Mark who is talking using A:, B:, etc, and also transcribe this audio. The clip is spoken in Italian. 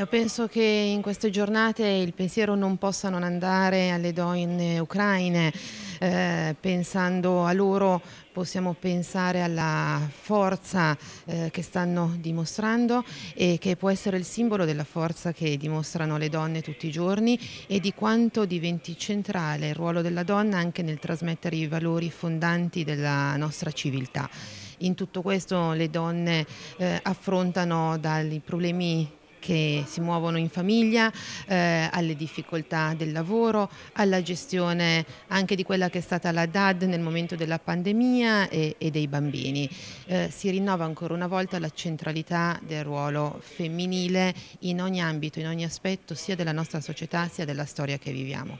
A: Io eh, penso che in queste giornate il pensiero non possa non andare alle donne ucraine. Eh, pensando a loro possiamo pensare alla forza eh, che stanno dimostrando e che può essere il simbolo della forza che dimostrano le donne tutti i giorni e di quanto diventi centrale il ruolo della donna anche nel trasmettere i valori fondanti della nostra civiltà. In tutto questo le donne eh, affrontano dai problemi che si muovono in famiglia, eh, alle difficoltà del lavoro, alla gestione anche di quella che è stata la DAD nel momento della pandemia e, e dei bambini. Eh, si rinnova ancora una volta la centralità del ruolo femminile in ogni ambito, in ogni aspetto, sia della nostra società sia della storia che viviamo.